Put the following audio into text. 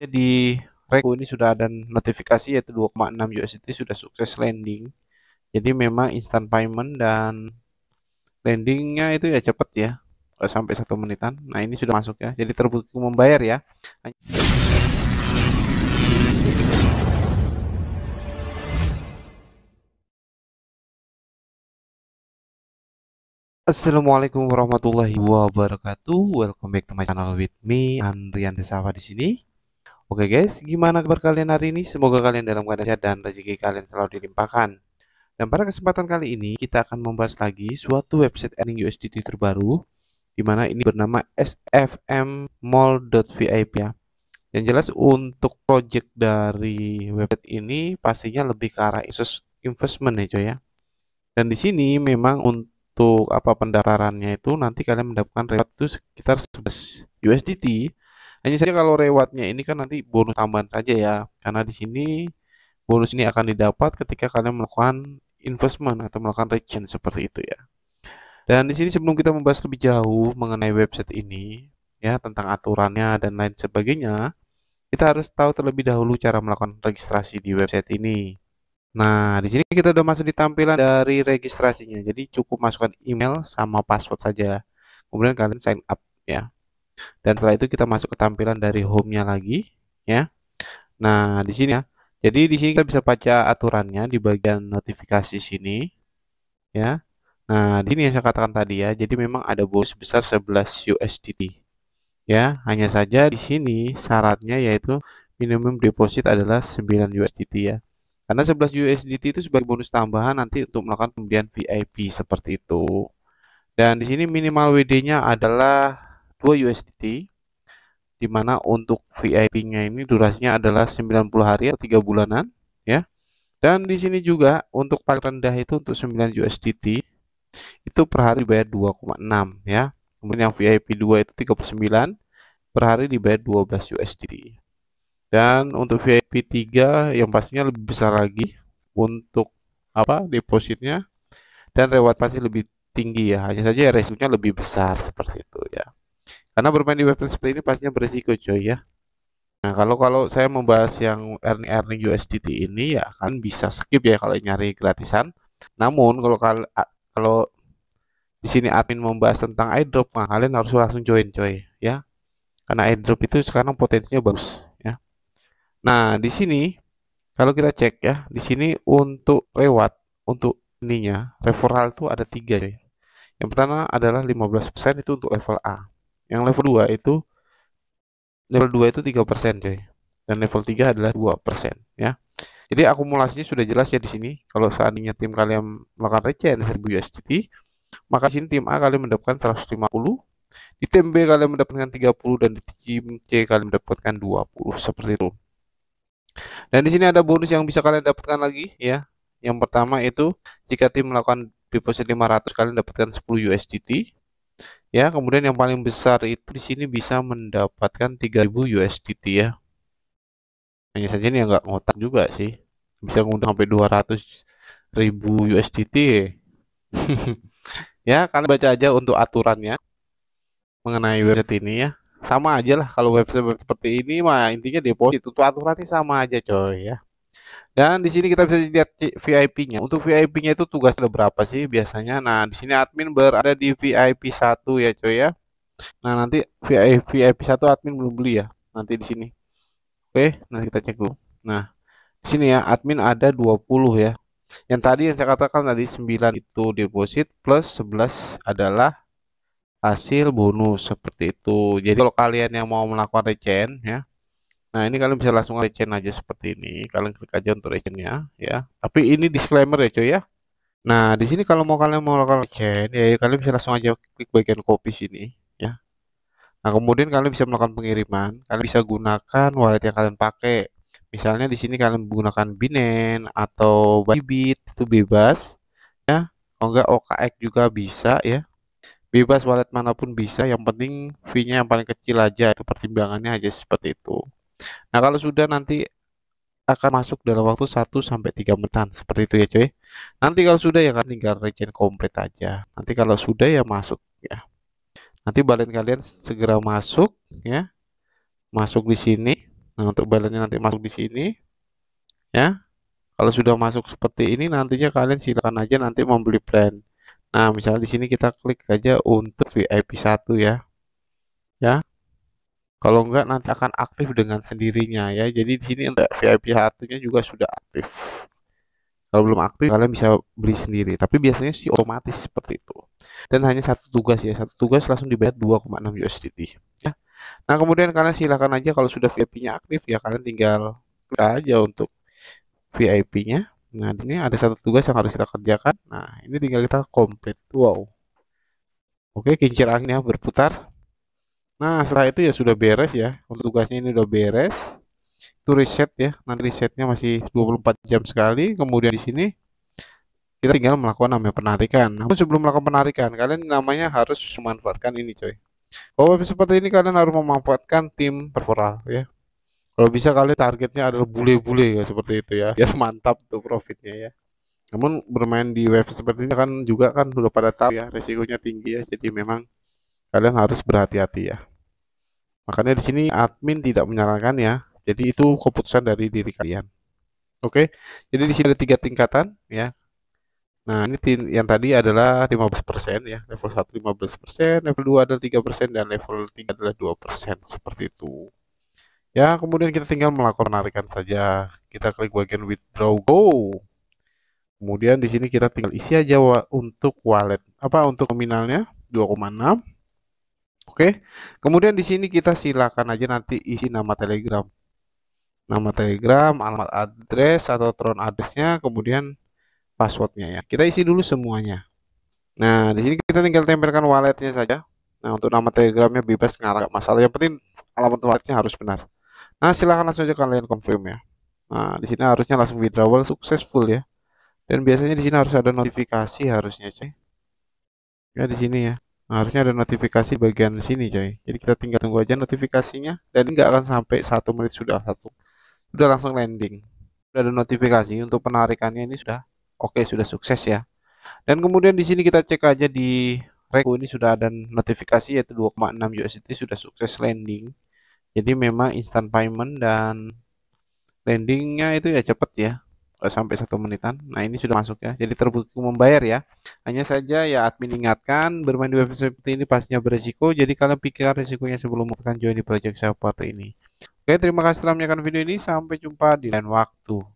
jadi Reku ini sudah ada notifikasi yaitu 2,6 usd sudah sukses landing. Jadi memang instant payment dan landingnya itu ya cepet ya, sampai satu menitan. Nah ini sudah masuk ya, jadi terbukti membayar ya. Assalamualaikum warahmatullahi wabarakatuh. Welcome back to my channel with me Andrian Desawa di sini. Oke guys, gimana kabar kalian hari ini? Semoga kalian dalam keadaan sehat dan rezeki kalian selalu dilimpahkan. Dan pada kesempatan kali ini, kita akan membahas lagi suatu website earning USDT terbaru, di mana ini bernama sfmmall.vip ya. Yang jelas untuk project dari website ini pastinya lebih ke arah investment ya coy ya. Dan di sini memang untuk apa pendaftarannya itu nanti kalian mendapatkan reward itu sekitar 11 USDT hanya saja kalau rewardnya ini kan nanti bonus tambahan saja ya, karena di sini bonus ini akan didapat ketika kalian melakukan investment atau melakukan return seperti itu ya. Dan di sini sebelum kita membahas lebih jauh mengenai website ini ya tentang aturannya dan lain sebagainya, kita harus tahu terlebih dahulu cara melakukan registrasi di website ini. Nah, di sini kita sudah masuk di tampilan dari registrasinya. Jadi cukup masukkan email sama password saja. Kemudian kalian sign up ya dan setelah itu kita masuk ke tampilan dari home-nya lagi ya nah di sini ya jadi di sini kita bisa baca aturannya di bagian notifikasi sini ya nah di sini yang saya katakan tadi ya jadi memang ada bonus besar 11 USDT ya hanya saja di sini syaratnya yaitu minimum deposit adalah 9 USDT ya karena 11 USDT itu sebagai bonus tambahan nanti untuk melakukan pembelian VIP seperti itu dan di sini minimal WD-nya adalah 2 USDT di mana untuk VIP-nya ini durasinya adalah 90 hari atau 3 bulanan ya. Dan di sini juga untuk paling rendah itu untuk 9 USDT itu per hari dibayar 2,6 ya. Kemudian yang VIP 2 itu 39 per hari dibayar 12 USDT. Dan untuk VIP 3 yang pastinya lebih besar lagi untuk apa depositnya dan reward pasti lebih tinggi ya. Hanya saja ya, resikonya lebih besar seperti itu ya. Karena bermain di weapon seperti ini pastinya berisiko coy ya. Nah, kalau kalau saya membahas yang earning earning USDT ini ya kan bisa skip ya kalau nyari gratisan. Namun kalau kalau di sini admin membahas tentang airdrop, nah kalian harus langsung join coy ya. Karena airdrop itu sekarang potensinya bagus ya. Nah, di sini kalau kita cek ya, di sini untuk lewat untuk ininya referral tuh ada tiga ya Yang pertama adalah 15% itu untuk level A. Yang level 2 itu level 2 itu 3% coy. Dan level 3 adalah 2% ya. Jadi akumulasinya sudah jelas ya di sini. Kalau seandainya tim kalian melakukan recen 1000 USDT, maka sini tim A kalian mendapatkan 150, di tim B kalian mendapatkan 30 dan di tim C kalian mendapatkan 20 seperti itu. Dan di sini ada bonus yang bisa kalian dapatkan lagi ya. Yang pertama itu jika tim melakukan deposit 500 kalian dapatkan 10 USDT ya kemudian yang paling besar itu di sini bisa mendapatkan 3000 USDT ya hanya saja ini nggak ngotak juga sih bisa ngundang sampai 200 ribu USDT ya kalian baca aja untuk aturannya mengenai website ini ya sama aja lah kalau website, website seperti ini mah intinya deposit itu aturannya sama aja coy ya dan di sini kita bisa lihat VIP-nya. Untuk VIP-nya itu tugas ada berapa sih biasanya? Nah, di sini admin berada di VIP 1 ya, coy ya. Nah, nanti VIP VIP 1 admin belum beli ya. Nanti di sini. Oke, nanti kita cek dulu. Nah, di sini ya admin ada 20 ya. Yang tadi yang saya katakan tadi 9 itu deposit plus 11 adalah hasil bonus seperti itu. Jadi kalau kalian yang mau melakukan rechen ya, Nah, ini kalian bisa langsung rechain aja seperti ini. Kalian klik aja untuk rechainnya ya. Tapi ini disclaimer ya, cuy ya. Nah, di sini kalau mau kalian mau melakukan rechain ya, ya kalian bisa langsung aja klik bagian copy sini ya. Nah, kemudian kalian bisa melakukan pengiriman. Kalian bisa gunakan wallet yang kalian pakai. Misalnya di sini kalian menggunakan Binance atau Bybit itu bebas ya. Kalau enggak OKX juga bisa ya. Bebas wallet manapun bisa, yang penting fee-nya yang paling kecil aja. Itu pertimbangannya aja seperti itu. Nah, kalau sudah nanti akan masuk dalam waktu 1 sampai tiga menitan. Seperti itu ya, cuy Nanti kalau sudah ya kan tinggal regen komplit aja. Nanti kalau sudah ya masuk ya. Nanti balen kalian segera masuk ya. Masuk di sini. Nah, untuk balennya nanti masuk di sini. Ya. Kalau sudah masuk seperti ini nantinya kalian silakan aja nanti membeli plan. Nah, misalnya di sini kita klik aja untuk VIP 1 ya. Kalau enggak nanti akan aktif dengan sendirinya ya. Jadi di sini untuk VIP satunya juga sudah aktif. Kalau belum aktif kalian bisa beli sendiri, tapi biasanya sih otomatis seperti itu. Dan hanya satu tugas ya, satu tugas langsung dibayar 2,6 USDT ya. Nah, kemudian kalian silakan aja kalau sudah VIP-nya aktif ya kalian tinggal klik aja untuk VIP-nya. Nah, ini ada satu tugas yang harus kita kerjakan. Nah, ini tinggal kita complete. Wow. Oke, kincir anginnya berputar. Nah, setelah itu ya sudah beres ya. Untuk tugasnya ini udah beres. Itu reset ya. Nanti resetnya masih 24 jam sekali. Kemudian di sini kita tinggal melakukan namanya penarikan. Namun sebelum melakukan penarikan, kalian namanya harus memanfaatkan ini, coy. Kalau seperti ini kalian harus memanfaatkan tim perforal ya. Kalau bisa kalian targetnya adalah bule-bule ya seperti itu ya. Biar mantap tuh profitnya ya. Namun bermain di web seperti ini kan juga kan sudah pada tahu ya resikonya tinggi ya. Jadi memang kalian harus berhati-hati ya. Makanya di sini admin tidak menyarankan ya. Jadi itu keputusan dari diri kalian. Oke. Jadi di sini ada tiga tingkatan ya. Nah, ini yang tadi adalah 15% ya. Level 1 15%, level 2 adalah 3% dan level 3 adalah 2% seperti itu. Ya, kemudian kita tinggal melakukan penarikan saja. Kita klik bagian withdraw go. Kemudian di sini kita tinggal isi aja untuk wallet apa untuk nominalnya Oke. Kemudian di sini kita silakan aja nanti isi nama Telegram. Nama Telegram, alamat address atau tron addressnya, kemudian passwordnya ya. Kita isi dulu semuanya. Nah, di sini kita tinggal tempelkan walletnya saja. Nah, untuk nama Telegramnya bebas ngarang masalah. Yang penting alamat walletnya harus benar. Nah, silakan langsung aja kalian confirm ya. Nah, di sini harusnya langsung withdrawal successful ya. Dan biasanya di sini harus ada notifikasi harusnya, cuy. Ya, di sini ya. Nah, harusnya ada notifikasi di bagian sini coy. Jadi kita tinggal tunggu aja notifikasinya dan nggak akan sampai satu menit sudah satu. Sudah langsung landing. Sudah ada notifikasi untuk penarikannya ini sudah oke okay, sudah sukses ya. Dan kemudian di sini kita cek aja di Reku ini sudah ada notifikasi yaitu 2,6 USDT sudah sukses landing. Jadi memang instant payment dan landingnya itu ya cepet ya sampai satu menitan. Nah ini sudah masuk ya, jadi terbukti membayar ya. Hanya saja ya admin ingatkan bermain di website seperti ini pastinya beresiko. Jadi kalau pikir resikonya sebelum melakukan join di project seperti ini. Oke terima kasih telah menyaksikan video ini. Sampai jumpa di lain waktu.